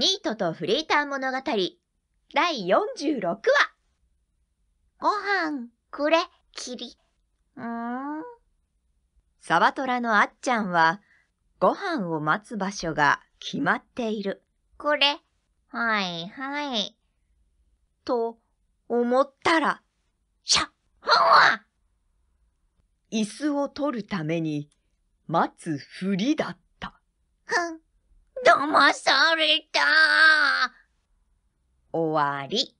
ニートとフリーター物語第46話ご飯くれ、きり。うん。サバトラのあっちゃんはご飯を待つ場所が決まっている。これ、はいはい。と思ったら、シャッハ椅子を取るために待つふりだった。ふん。騙された。終わり。